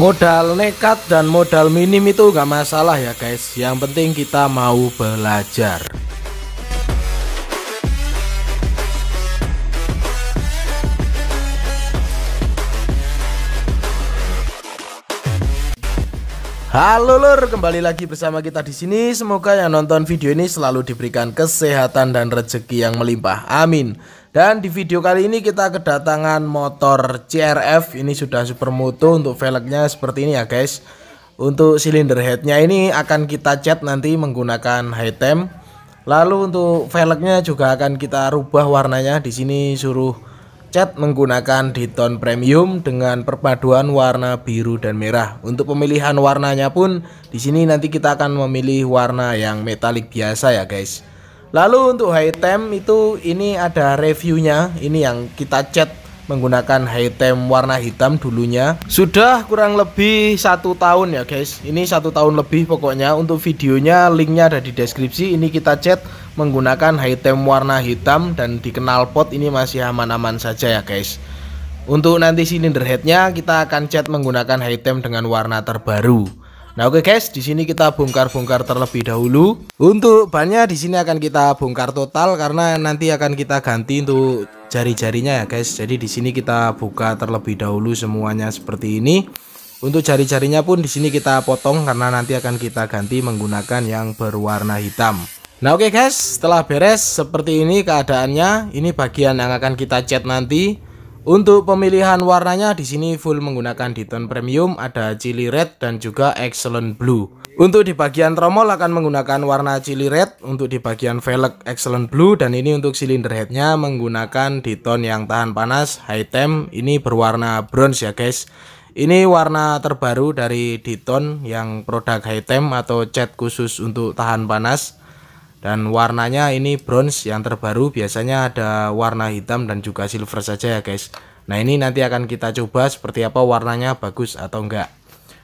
modal nekat dan modal minim itu nggak masalah ya guys yang penting kita mau belajar Halo lur, kembali lagi bersama kita di sini. Semoga yang nonton video ini selalu diberikan kesehatan dan rezeki yang melimpah. Amin. Dan di video kali ini kita kedatangan motor CRF Ini sudah super supermoto untuk velgnya seperti ini ya guys Untuk silinder headnya ini akan kita cat nanti menggunakan high temp Lalu untuk velgnya juga akan kita rubah warnanya Di sini suruh cat menggunakan Diton Premium dengan perpaduan warna biru dan merah. Untuk pemilihan warnanya pun di sini nanti kita akan memilih warna yang metalik biasa ya guys. Lalu untuk high temp itu ini ada reviewnya, ini yang kita cat menggunakan high temp warna hitam dulunya. Sudah kurang lebih satu tahun ya guys, ini satu tahun lebih pokoknya. Untuk videonya linknya ada di deskripsi. Ini kita cat menggunakan high temp warna hitam dan di pot ini masih aman-aman saja ya guys. Untuk nanti silinder headnya kita akan cat menggunakan high temp dengan warna terbaru. Nah oke okay guys, di sini kita bongkar-bongkar terlebih dahulu. Untuk bannya di sini akan kita bongkar total karena nanti akan kita ganti untuk jari-jarinya ya guys. Jadi di sini kita buka terlebih dahulu semuanya seperti ini. Untuk jari-jarinya pun di sini kita potong karena nanti akan kita ganti menggunakan yang berwarna hitam. Nah oke okay guys, setelah beres seperti ini keadaannya. Ini bagian yang akan kita cat nanti. Untuk pemilihan warnanya di sini full menggunakan Diton Premium, ada Chili Red dan juga Excellent Blue. Untuk di bagian tromol akan menggunakan warna Chili Red, untuk di bagian velg Excellent Blue dan ini untuk silinder headnya menggunakan Diton yang tahan panas High Temp, ini berwarna bronze ya guys. Ini warna terbaru dari Diton yang produk High Temp atau cat khusus untuk tahan panas dan warnanya ini bronze yang terbaru biasanya ada warna hitam dan juga silver saja ya guys nah ini nanti akan kita coba seperti apa warnanya bagus atau enggak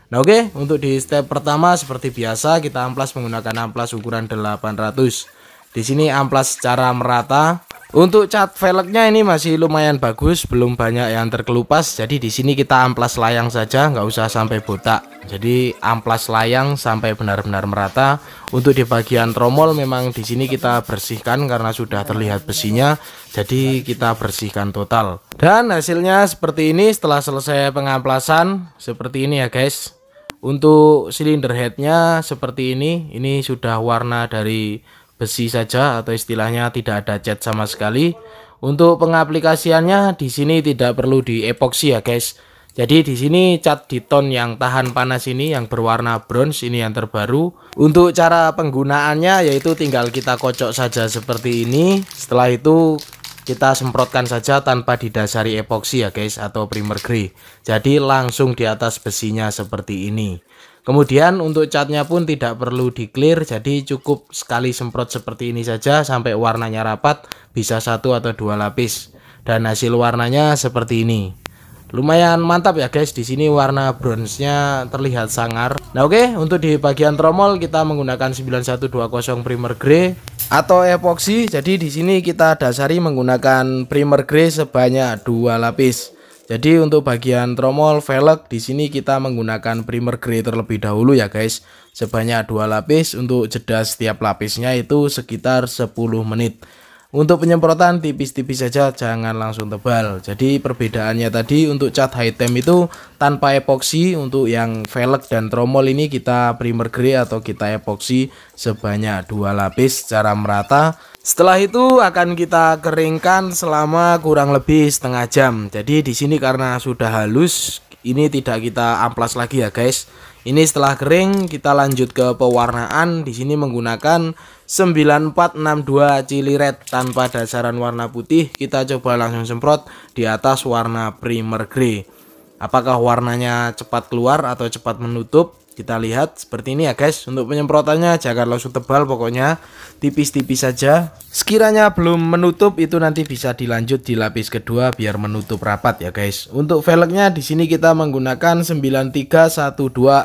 nah oke okay, untuk di step pertama seperti biasa kita amplas menggunakan amplas ukuran 800 di sini amplas secara merata untuk cat velgnya ini masih lumayan bagus, belum banyak yang terkelupas. Jadi di sini kita amplas layang saja, nggak usah sampai botak. Jadi amplas layang sampai benar-benar merata. Untuk di bagian tromol memang di sini kita bersihkan karena sudah terlihat besinya. Jadi kita bersihkan total. Dan hasilnya seperti ini setelah selesai pengamplasan, seperti ini ya guys. Untuk silinder headnya seperti ini, ini sudah warna dari besi saja atau istilahnya tidak ada cat sama sekali. Untuk pengaplikasiannya di sini tidak perlu di epoxy ya guys. Jadi di sini cat diton yang tahan panas ini yang berwarna bronze ini yang terbaru. Untuk cara penggunaannya yaitu tinggal kita kocok saja seperti ini. Setelah itu kita semprotkan saja tanpa didasari epoxy ya guys atau primer grey. Jadi langsung di atas besinya seperti ini. Kemudian untuk catnya pun tidak perlu di clear, jadi cukup sekali semprot seperti ini saja sampai warnanya rapat, bisa satu atau dua lapis. Dan hasil warnanya seperti ini. Lumayan mantap ya guys, di sini warna bronze-nya terlihat sangar. Nah oke, okay, untuk di bagian tromol kita menggunakan 9120 primer grey atau epoxy. Jadi di sini kita dasari menggunakan primer grey sebanyak dua lapis. Jadi untuk bagian tromol velg di sini kita menggunakan primer grey terlebih dahulu ya guys. Sebanyak dua lapis untuk jeda setiap lapisnya itu sekitar 10 menit. Untuk penyemprotan tipis-tipis saja jangan langsung tebal. Jadi perbedaannya tadi untuk cat high temp itu tanpa epoksi untuk yang velg dan tromol ini kita primer grey atau kita epoksi sebanyak dua lapis secara merata setelah itu akan kita keringkan selama kurang lebih setengah jam. Jadi di sini karena sudah halus, ini tidak kita amplas lagi ya guys. Ini setelah kering kita lanjut ke pewarnaan. Di sini menggunakan 9462 cili red tanpa dasaran warna putih. Kita coba langsung semprot di atas warna primer grey. Apakah warnanya cepat keluar atau cepat menutup? kita lihat seperti ini ya guys untuk penyemprotannya jangan langsung tebal pokoknya tipis-tipis saja sekiranya belum menutup itu nanti bisa dilanjut di lapis kedua biar menutup rapat ya guys untuk velgnya di sini kita menggunakan 9312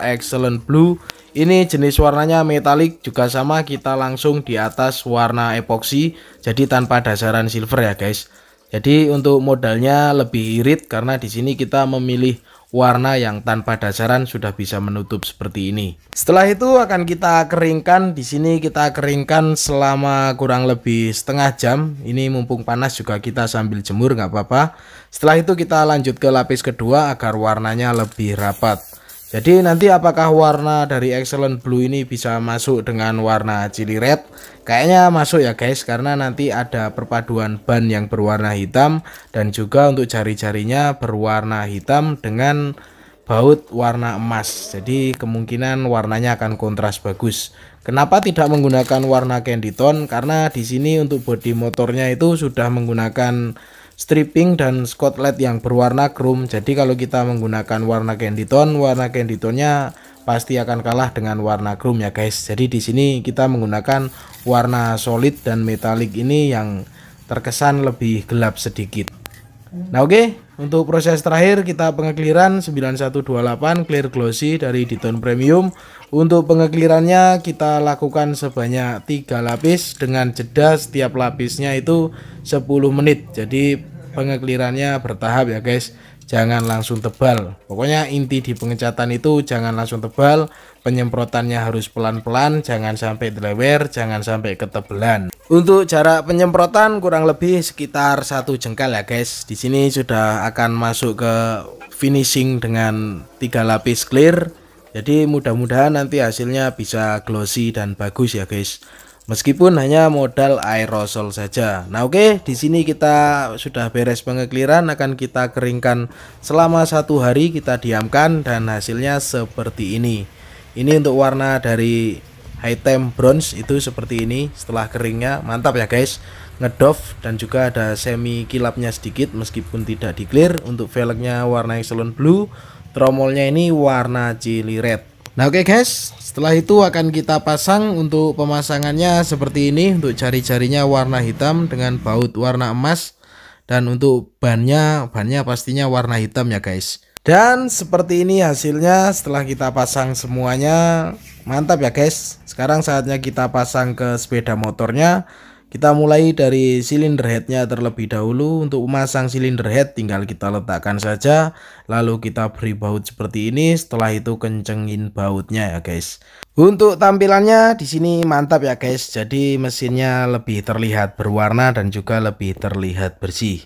excellent blue ini jenis warnanya metalik juga sama kita langsung di atas warna epoxy jadi tanpa dasaran silver ya guys jadi untuk modalnya lebih irit karena di sini kita memilih warna yang tanpa dasaran sudah bisa menutup seperti ini. Setelah itu akan kita keringkan. Di sini kita keringkan selama kurang lebih setengah jam. Ini mumpung panas juga kita sambil jemur nggak apa-apa. Setelah itu kita lanjut ke lapis kedua agar warnanya lebih rapat. Jadi nanti apakah warna dari Excellent Blue ini bisa masuk dengan warna Chili Red Kayaknya masuk ya guys karena nanti ada perpaduan ban yang berwarna hitam dan juga untuk jari-jarinya berwarna hitam dengan baut warna emas jadi kemungkinan warnanya akan kontras bagus kenapa tidak menggunakan warna candy tone karena di sini untuk bodi motornya itu sudah menggunakan stripping dan scotlet yang berwarna chrome. Jadi kalau kita menggunakan warna candy tone, warna candy tone-nya pasti akan kalah dengan warna chrome ya guys. Jadi di sini kita menggunakan warna solid dan metalik ini yang terkesan lebih gelap sedikit. Nah oke, okay. untuk proses terakhir kita pengekliran 9128 clear glossy dari Diton Premium. Untuk pengeklirannya kita lakukan sebanyak tiga lapis dengan jeda setiap lapisnya itu 10 menit. Jadi pengeklirannya bertahap ya guys jangan langsung tebal pokoknya inti di pengecatan itu jangan langsung tebal penyemprotannya harus pelan-pelan jangan sampai dilewer jangan sampai ketebelan untuk jarak penyemprotan kurang lebih sekitar satu jengkal ya guys di sini sudah akan masuk ke finishing dengan tiga lapis clear jadi mudah-mudahan nanti hasilnya bisa glossy dan bagus ya guys meskipun hanya modal aerosol saja. Nah, oke, okay, di sini kita sudah beres pengekliran akan kita keringkan selama satu hari kita diamkan dan hasilnya seperti ini. Ini untuk warna dari high temp bronze itu seperti ini setelah keringnya. Mantap ya, guys. ngedof dan juga ada semi kilapnya sedikit meskipun tidak di clear. Untuk velgnya warna excellent blue, tromolnya ini warna chili red. Nah oke okay guys, setelah itu akan kita pasang untuk pemasangannya seperti ini Untuk jari-jarinya warna hitam dengan baut warna emas Dan untuk bannya, bannya pastinya warna hitam ya guys Dan seperti ini hasilnya setelah kita pasang semuanya Mantap ya guys Sekarang saatnya kita pasang ke sepeda motornya kita mulai dari silinder headnya terlebih dahulu. Untuk memasang silinder head tinggal kita letakkan saja. Lalu kita beri baut seperti ini. Setelah itu kencengin bautnya ya guys. Untuk tampilannya di sini mantap ya guys. Jadi mesinnya lebih terlihat berwarna dan juga lebih terlihat bersih.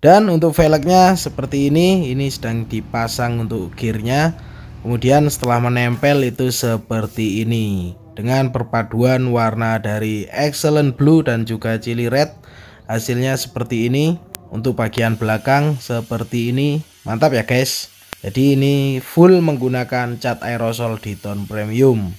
Dan untuk velgnya seperti ini. Ini sedang dipasang untuk gearnya. Kemudian setelah menempel itu seperti ini dengan perpaduan warna dari excellent blue dan juga chili red hasilnya seperti ini untuk bagian belakang seperti ini mantap ya guys jadi ini full menggunakan cat aerosol di tone premium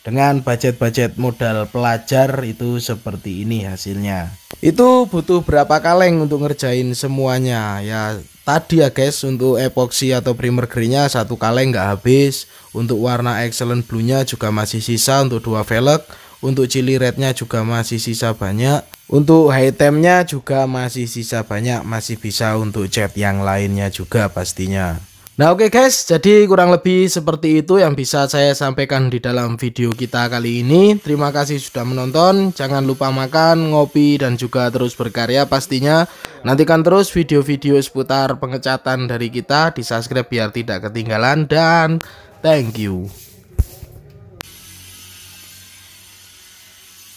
dengan budget-budget modal pelajar itu seperti ini hasilnya itu butuh berapa kaleng untuk ngerjain semuanya ya tadi ya guys untuk epoxy atau primer greennya satu kaleng nggak habis untuk warna excellent blue nya juga masih sisa untuk dua velg untuk chili red nya juga masih sisa banyak untuk high temp nya juga masih sisa banyak masih bisa untuk cat yang lainnya juga pastinya Nah oke okay guys, jadi kurang lebih seperti itu yang bisa saya sampaikan di dalam video kita kali ini. Terima kasih sudah menonton, jangan lupa makan, ngopi, dan juga terus berkarya pastinya. Nantikan terus video-video seputar pengecatan dari kita, di subscribe biar tidak ketinggalan, dan thank you.